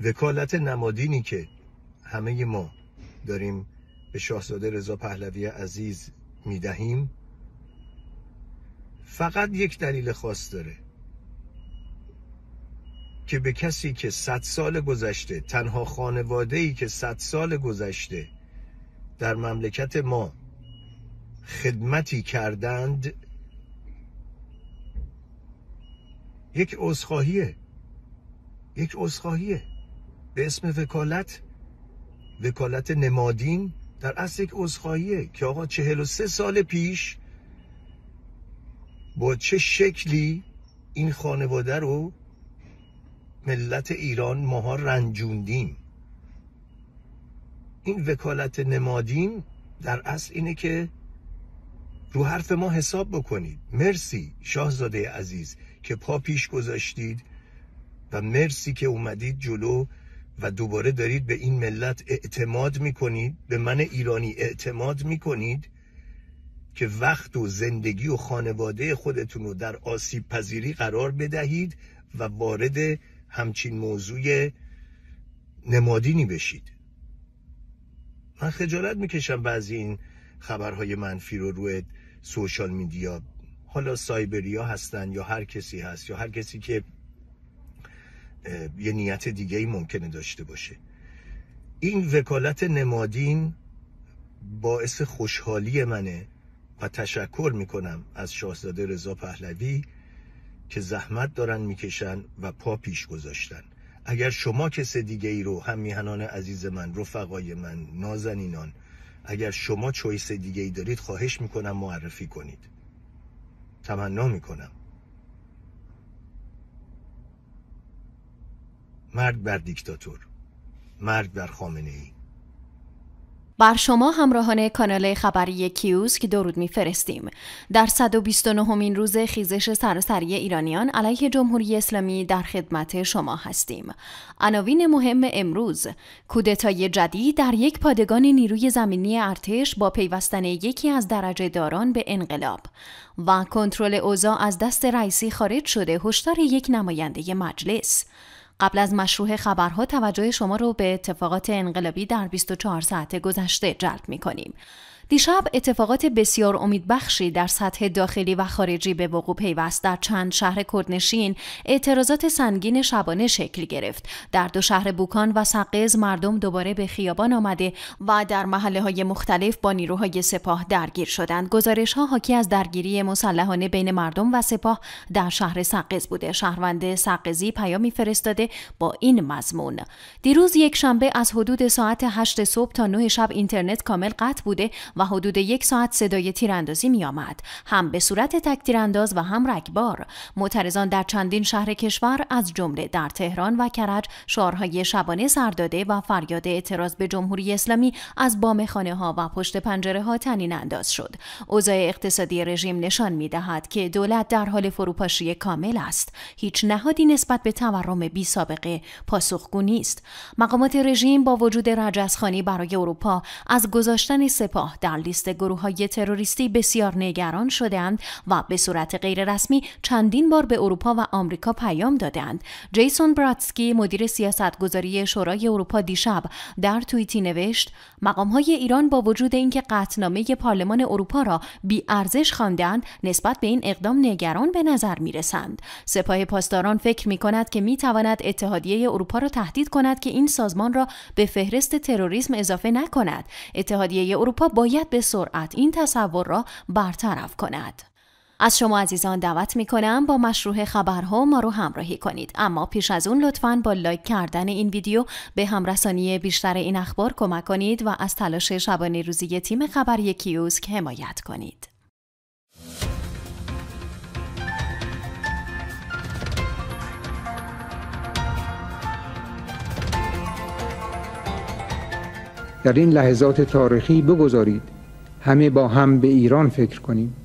وکالت نمادینی که همه ما داریم به شاهزاده رضا پهلوی عزیز میدهیم فقط یک دلیل خاص داره که به کسی که صد سال گذشته تنها خانواده ای که صد سال گذشته در مملکت ما خدمتی کردند یک عذرخواهیه یک عذرخواهیه به اسم وکالت وکالت نمادین در اصل یک عذرخواهیه که آقا 43 سال پیش با چه شکلی این خانواده رو ملت ایران ماها رنجوندیم این وکالت نمادین در اصل اینه که رو حرف ما حساب بکنید مرسی شاهزاده عزیز که پا پیش گذاشتید و مرسی که اومدید جلو و دوباره دارید به این ملت اعتماد میکنید به من ایرانی اعتماد میکنید که وقت و زندگی و خانواده خودتون رو در آسیب پذیری قرار بدهید و وارد همچین موضوع نمادینی بشید من خجالت میکشم بعضی این خبرهای منفی رو روی سوشال میدیا حالا سایبریا هستن یا هر کسی هست یا هر کسی که یه نیت دیگه ای ممکنه داشته باشه این وکالت نمادین باعث خوشحالی منه و تشکر میکنم از شاهزاده رضا پهلوی که زحمت دارن میکشن و پا پیش گذاشتن اگر شما کس دیگه ای رو هم میهنان عزیز من رفقای من نازنینان اگر شما چویس دیگه ای دارید خواهش میکنم معرفی کنید تمنا میکنم مرگ بر دیکتاتور مرگ بر خامنه ای بر شما همراهان کانال خبری کیوسک درود میفرستیم در 129 مین روز خیزش سراسری ایرانیان علیه جمهوری اسلامی در خدمت شما هستیم عناوین مهم امروز کودتای جدید در یک پادگان نیروی زمینی ارتش با پیوستن یکی از درجه داران به انقلاب و کنترل اوضاع از دست رئیسی خارج شده هشدار یک نماینده مجلس قبل از مشروع خبرها توجه شما رو به اتفاقات انقلابی در 24 ساعت گذشته جلب می کنیم. دیشب اتفاقات بسیار امیدبخشی در سطح داخلی و خارجی به وقوع پیوست در چند شهر کردنشین اعتراضات سنگین شبانه شکل گرفت در دو شهر بوکان و سقز مردم دوباره به خیابان آمده و در محله های مختلف با نیروهای سپاه درگیر شدند گزارش ها حاکی از درگیری مسلحانه بین مردم و سپاه در شهر سقز بوده شهروند سقزی پیامی فرستاده با این مضمون دیروز یک شنبه از حدود ساعت 8 صبح تا 9 شب اینترنت کامل قطع بوده و حدود یک ساعت صدای تیراندازی می آمد. هم به صورت تک تیرانداز و هم رگبار معترضان در چندین شهر کشور از جمله در تهران و کرج شعارهای شبانه سرداده و فریاد اعتراض به جمهوری اسلامی از بام خانه ها و پشت پنجره ها تنین انداز شد اوضاع اقتصادی رژیم نشان می دهد که دولت در حال فروپاشی کامل است هیچ نهادی نسبت به تورم بی سابقه پاسخگو نیست مقامات رژیم با وجود رجسخانی برای اروپا از گذاشتن سپاه در لیست گروه های تروریستی بسیار نگران شدهاند و به صورت غیررسمی چندین بار به اروپا و آمریکا پیام دادند. جیسون براتسکی مدیر سیاستگذاری شورای اروپا دیشب در توییتی نوشت مقام های ایران با وجود اینکه قطنامه پارلمان اروپا را بی ارزش خواندند نسبت به این اقدام نگران به نظر می رسند. سپاه پاسداران فکر می کند که می تواند اتحادیه اروپا را تهدید کند که این سازمان را به فهرست تروریسم اضافه نکند. اتحادیه اروپا باید به سرعت این تصور را برطرف کند. از شما عزیزان دعوت می کنم با مشروع خبرها ما رو همراهی کنید اما پیش از اون لطفا با لایک کردن این ویدیو به همرسانی بیشتر این اخبار کمک کنید و از تلاش شبانه روزی تیم خبری کیوسک حمایت کنید در این لحظات تاریخی بگذارید همه با هم به ایران فکر کنیم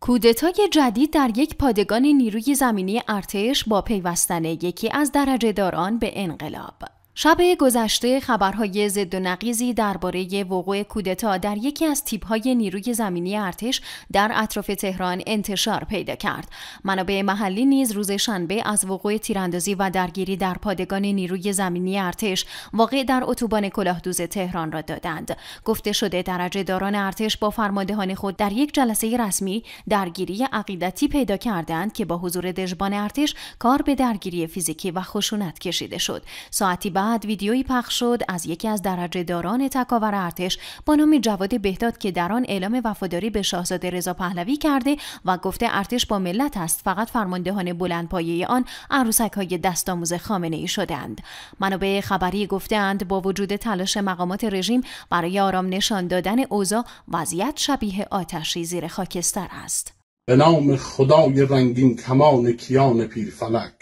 کودتای جدید در یک پادگان نیروی زمینی ارتش با پیوستن یکی از درجهداران به انقلاب شب گذشته خبرهای ضد و نقیزی درباره وقوع کودتا در یکی از تیپهای نیروی زمینی ارتش در اطراف تهران انتشار پیدا کرد. منابع محلی نیز روز شنبه از وقوع تیراندازی و درگیری در پادگان نیروی زمینی ارتش واقع در اتوبان کلاهدوز تهران را دادند. گفته شده درجه داران ارتش با فرماندهان خود در یک جلسه رسمی درگیری عقیدتی پیدا کردند که با حضور دژبان ارتش کار به درگیری فیزیکی و خشونت کشیده شد. ساعتی بعد ویدیویی پخش شد از یکی از درجه داران تکاور ارتش با نام جواد بهداد که در آن اعلام وفاداری به شاهزاده رضا پهلوی کرده و گفته ارتش با ملت است فقط فرماندهان بلندپایه آن عروسک های آموز خامنه ای شدند منابع خبری گفتند با وجود تلاش مقامات رژیم برای آرام نشان دادن اوضاع وضعیت شبیه آتشی زیر خاکستر است به نام خدای رنگین کمان کیان پیرفلک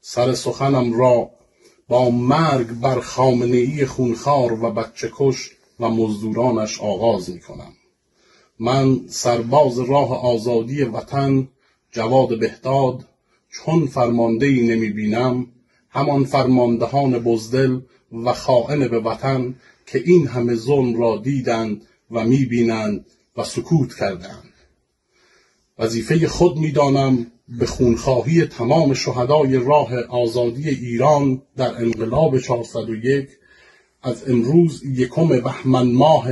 سر سخنم را با مرگ بر خامنه ای خونخوار و بچه کش و مزدورانش آغاز می کنم. من سرباز راه آزادی وطن جواد بهداد چون فرمانده ای نمی بینم همان فرماندهان بزدل و خائن به وطن که این همه ظلم را دیدند و می بینند و سکوت کردند. وظیفه خود میدانم به خونخواهی تمام شهدای راه آزادی ایران در انقلاب 401 از امروز یکم بهمن ماه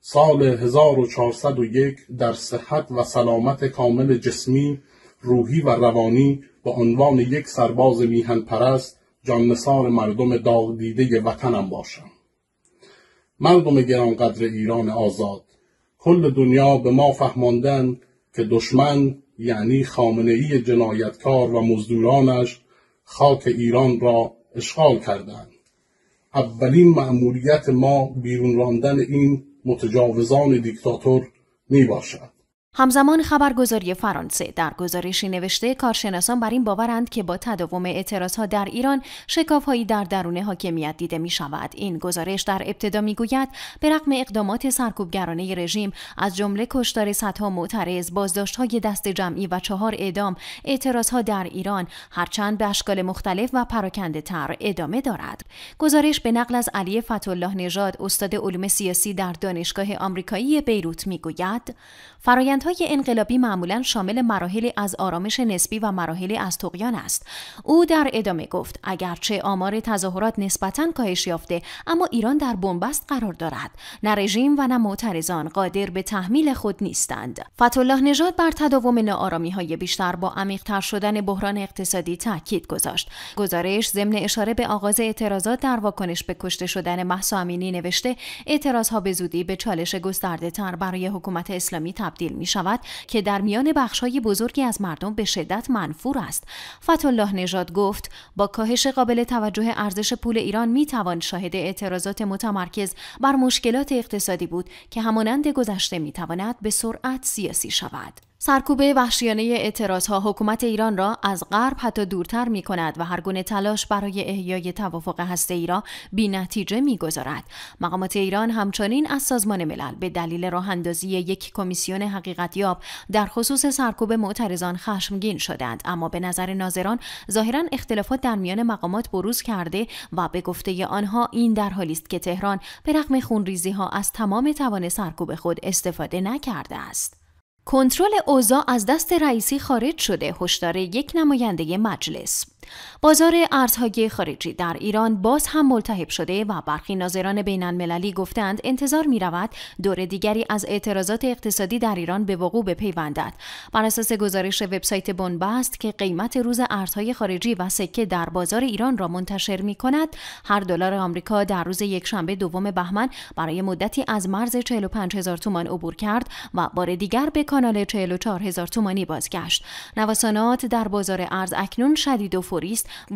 سال 1401 در صحت و سلامت کامل جسمی، روحی و روانی به عنوان یک سرباز میهن پرست نثار مردم داغ دیده وطنم باشم. مردم گرانقدر ایران آزاد کل دنیا به ما فهماندند که دشمن یعنی خامنه جنایتکار و مزدورانش خاک ایران را اشغال کردند اولین مأموریت ما بیرون راندن این متجاوزان دیکتاتور می باشد همزمان خبرگزاری فرانسه در گزارشی نوشته کارشناسان بر این باورند که با تداوم اعتراضها در ایران شکافهایی در درون حاکمیت دیده می شود. این گزارش در ابتدا می گوید به رغم اقدامات سرکوبگرانه رژیم از جمله کشتار صدها معترض، های دست جمعی و چهار اعدام، اعتراضها در ایران هرچند به اشکال مختلف و پراکنده تر ادامه دارد. گزارش به نقل از علی فتالله نژاد استاد علوم سیاسی در دانشگاه آمریکایی بیروت گوید فرایندهای های انقلابی معمولا شامل مراحل از آرامش نسبی و مراحل از تقیان است او در ادامه گفت اگرچه آمار تظاهرات نسبتا کاهش یافته اما ایران در بنبست قرار دارد نه رژیم و نه معترضان قادر به تحمیل خود نیستند فتولاه نژاد بر تداوم ناآرامی های بیشتر با عمیقتر شدن بحران اقتصادی تاکید گذاشت گزارش ضمن اشاره به آغاز اعتراضات در واکنش به کشته شدن محسا امینی نوشته اعتراضها به زودی به چالش گسترده برای حکومت اسلامی تبدیل می شود که در میان های بزرگی از مردم به شدت منفور است فتالله نژاد گفت با کاهش قابل توجه ارزش پول ایران می توان شاهد اعتراضات متمرکز بر مشکلات اقتصادی بود که همانند گذشته می تواند به سرعت سیاسی شود سرکوب وحشیانه ها حکومت ایران را از غرب حتی دورتر می کند و هرگونه تلاش برای احیای توافق هسته را بی نتیجه می گذارد. مقامات ایران همچنین از سازمان ملل به دلیل راه اندازی یک کمیسیون حقیقتیاب در خصوص سرکوب معترضان خشمگین شدند اما به نظر ناظران ظاهرا اختلافات در میان مقامات بروز کرده و به گفته آنها این در حالی است که تهران به رغم خونریزی ها از تمام توان سرکوب خود استفاده نکرده است. کنترل اوزا از دست رئیسی خارج شده هشدار یک نماینده مجلس بازار ارزهای خارجی در ایران باز هم ملتهب شده و برخی ناظران بین المللی گفتند انتظار می رود دور دیگری از اعتراضات اقتصادی در ایران به وقوع بپیوندد بر اساس گزارش وبسایت بنبست که قیمت روز ارزهای خارجی و سکه در بازار ایران را منتشر می کند هر دلار آمریکا در روز یکشنبه دوم بهمن برای مدتی از مرز 45 هزار تومان عبور کرد و بار دیگر به کانال 44 هزار تومانی بازگشت نوسانات در بازار ارز اکنون شدید و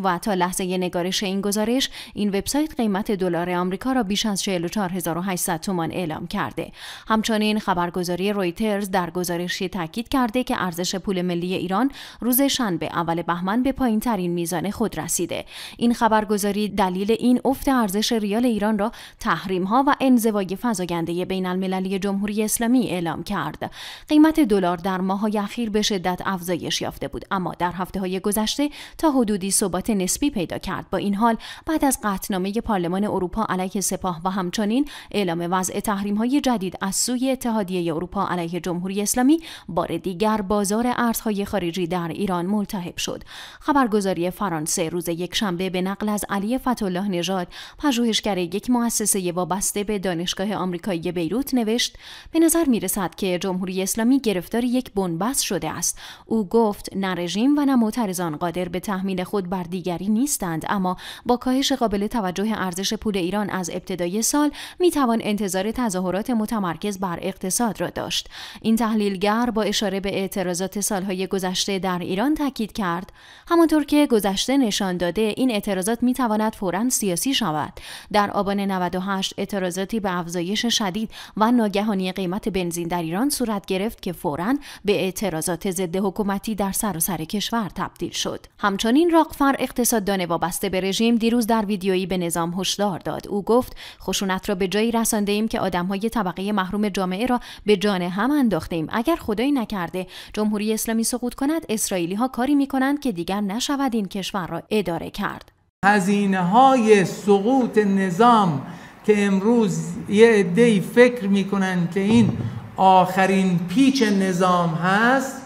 و تا لحظه نگارش این گزارش این وبسایت قیمت دلار آمریکا را بیش از 44800 تومان اعلام کرده همچنین خبرگزاری رویترز در گزارشی تاکید کرده که ارزش پول ملی ایران روز شنبه اول بهمن به پایین ترین میزان خود رسیده این خبرگزاری دلیل این افت ارزش ریال ایران را تحریم ها و انزوای فزاینده بین المللی جمهوری اسلامی اعلام کرد قیمت دلار در ماه‌های اخیر به شدت افزایش یافته بود اما در هفته های گذشته تا حدود حدودی ثبات نسبی پیدا کرد با این حال بعد از قطنامه پارلمان اروپا علیه سپاه و همچنین اعلام وضع تحریم های جدید از سوی اتحادیه اروپا علیه جمهوری اسلامی بار دیگر بازار ارزهای خارجی در ایران ملتهب شد خبرگزاری فرانسه روز یکشنبه به نقل از علی فتولاه نژاد پژوهشگر یک مؤسسه وابسته به دانشگاه آمریکایی بیروت نوشت به نظر میرسد که جمهوری اسلامی گرفتار یک بنبست شده است او گفت نه رژیم و نه معترضان قادر به تحمیل خود بر دیگری نیستند اما با کاهش قابل توجه ارزش پول ایران از ابتدای سال می توان انتظار تظاهرات متمرکز بر اقتصاد را داشت این تحلیلگر با اشاره به اعتراضات سالهای گذشته در ایران تاکید کرد همانطور که گذشته نشان داده این اعتراضات می تواند فورا سیاسی شود در آبان 98 اعتراضاتی به افزایش شدید و ناگهانی قیمت بنزین در ایران صورت گرفت که فورا به اعتراضات ضد حکومتی در سراسر کشور تبدیل شد همچنین این راقفر اقتصاددان وابسته به رژیم دیروز در ویدیویی به نظام هشدار داد او گفت خشونت را به جایی رسانده ایم که آدمهای طبقه محروم جامعه را به جان هم انداخته ایم اگر خدایی نکرده جمهوری اسلامی سقوط کند اسرائیلی ها کاری می کنند که دیگر نشود این کشور را اداره کرد هزینه های سقوط نظام که امروز یه ای فکر کنند که این آخرین پیچ نظام هست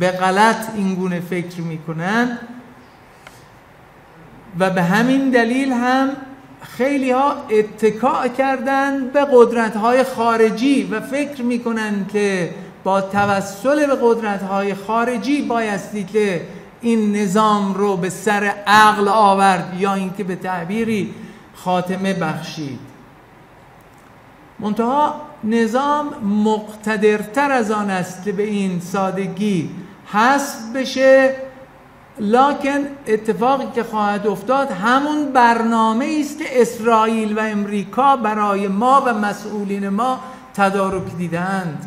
به غلط اینگونه فکر میکنن و به همین دلیل هم خیلی ها اتکاع کردن به قدرت های خارجی و فکر میکنن که با توسل به قدرت های خارجی بایستی که این نظام رو به سر عقل آورد یا اینکه به تعبیری خاتمه بخشید منتها نظام مقتدرتر از آن است که به این سادگی حسب بشه لکن اتفاقی که خواهد افتاد همون برنامه است که اسرائیل و امریکا برای ما و مسئولین ما تدارک دیدند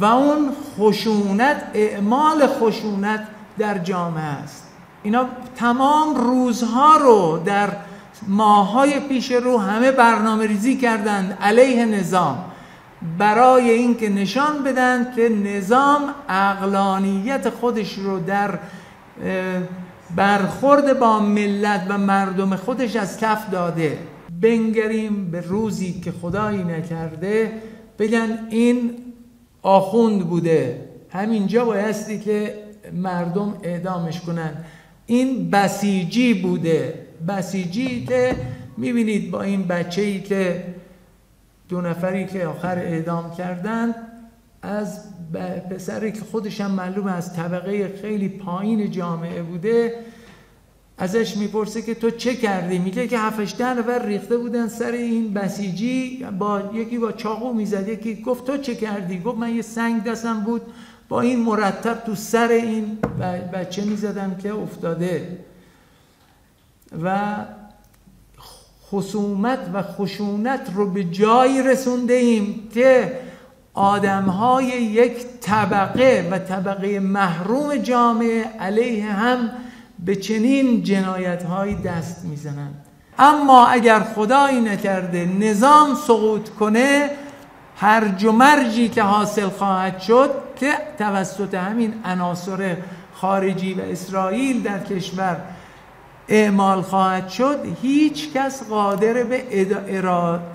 و اون خشونت اعمال خشونت در جامعه است اینا تمام روزها رو در ماهای پیش رو همه برنامه ریزی کردند علیه نظام برای اینکه نشان بدن که نظام اقلانیت خودش رو در برخورد با ملت و مردم خودش از کف داده بنگریم به روزی که خدایی نکرده بگن این آخوند بوده همینجا بایستی که مردم اعدامش کنن این بسیجی بوده بسیجی که میبینید با این بچه ای که دو نفری که آخر اعدام کردن از پسری که خودش هم معلوم از طبقه خیلی پایین جامعه بوده ازش میپرسه که تو چه کردی میگه که هفتش ده نفر ریخته بودن سر این بسیجی با یکی با چاقو میزد یکی گفت تو چه کردی گفت من یه سنگ دستم بود با این مرتب تو سر این بچه میزدم که افتاده و خصومت و خشونت رو به جایی رسونده ایم که آدم های یک طبقه و طبقه محروم جامعه علیه هم به چنین جنایت های دست میزنند اما اگر خدایی نکرده نظام سقوط کنه هر و مرجی که حاصل خواهد شد که توسط همین عناصر خارجی و اسرائیل در کشور اعمال خواهد شد هیچ کس قادر به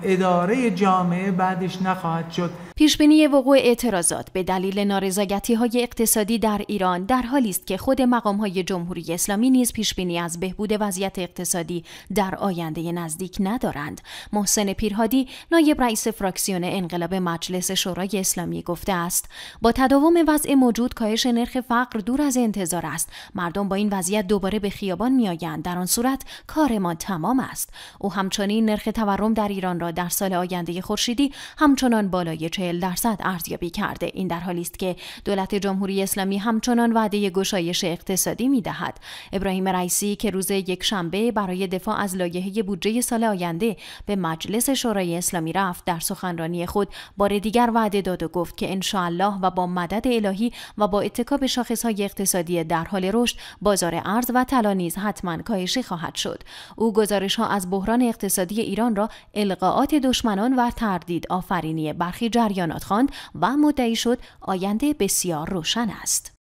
اداره جامعه بعدش نخواهد شد پیشبینی وقوع اعتراضات به دلیل نارضایتی های اقتصادی در ایران در حالی است که خود مقام های جمهوری اسلامی نیز پیش بینی از بهبود وضعیت اقتصادی در آینده نزدیک ندارند محسن پیرهادی نایب رئیس فراکسیون انقلاب مجلس شورای اسلامی گفته است با تداوم وضع موجود کاهش نرخ فقر دور از انتظار است مردم با این وضعیت دوباره به خیابان آیند. در آن صورت کار ما تمام است او همچنین نرخ تورم در ایران را در سال آینده خورشیدی همچنان بالای 40 درصد ارزیابی کرده این در حالی است که دولت جمهوری اسلامی همچنان وعده گشایش اقتصادی می دهد ابراهیم رئیسی که روز یک شنبه برای دفاع از لایحه بودجه سال آینده به مجلس شورای اسلامی رفت در سخنرانی خود بار دیگر وعده داد و گفت که انشاالله و با مدد الهی و با اتکا به شاخصهای اقتصادی در حال رشد بازار ارز و طلا نیز حتما کاهشی خواهد شد او گزارش ها از بحران اقتصادی ایران را القاعات دشمنان و تردید آفرینی برخی جریان جریانات خواند و مدعی شد آینده بسیار روشن است.